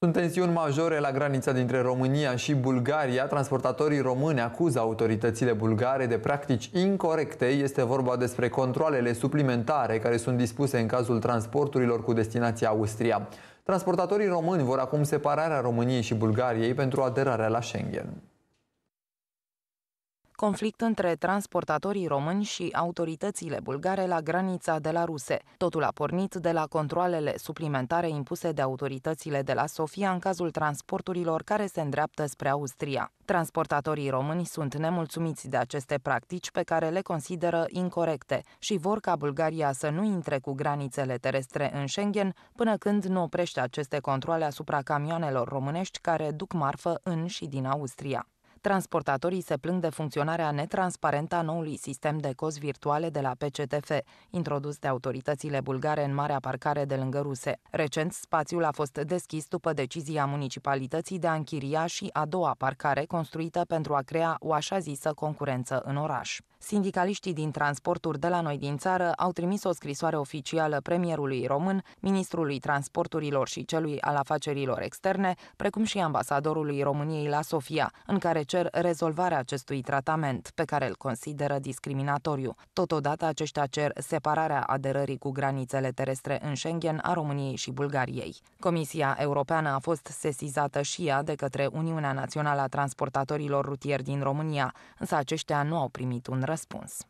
Sunt tensiuni majore la granița dintre România și Bulgaria. Transportatorii români acuză autoritățile bulgare de practici incorrecte. Este vorba despre controlele suplimentare care sunt dispuse în cazul transporturilor cu destinația Austria. Transportatorii români vor acum separarea României și Bulgariei pentru aderarea la Schengen conflict între transportatorii români și autoritățile bulgare la granița de la Ruse. Totul a pornit de la controlele suplimentare impuse de autoritățile de la Sofia în cazul transporturilor care se îndreaptă spre Austria. Transportatorii români sunt nemulțumiți de aceste practici pe care le consideră incorrecte și vor ca Bulgaria să nu intre cu granițele terestre în Schengen până când nu oprește aceste controle asupra camioanelor românești care duc marfă în și din Austria. Transportatorii se plâng de funcționarea netransparentă a noului sistem de cozi virtuale de la PCTF, introdus de autoritățile bulgare în marea parcare de lângă ruse. Recent, spațiul a fost deschis după decizia municipalității de a închiria și a doua parcare construită pentru a crea o așa zisă concurență în oraș. Sindicaliștii din transporturi de la noi din țară au trimis o scrisoare oficială premierului român, ministrului transporturilor și celui al afacerilor externe, precum și ambasadorului României la Sofia, în care cer rezolvarea acestui tratament, pe care îl consideră discriminatoriu. Totodată, aceștia cer separarea aderării cu granițele terestre în Schengen a României și Bulgariei. Comisia Europeană a fost sesizată și ea de către Uniunea Națională a Transportatorilor Rutieri din România, însă aceștia nu au primit un răspuns.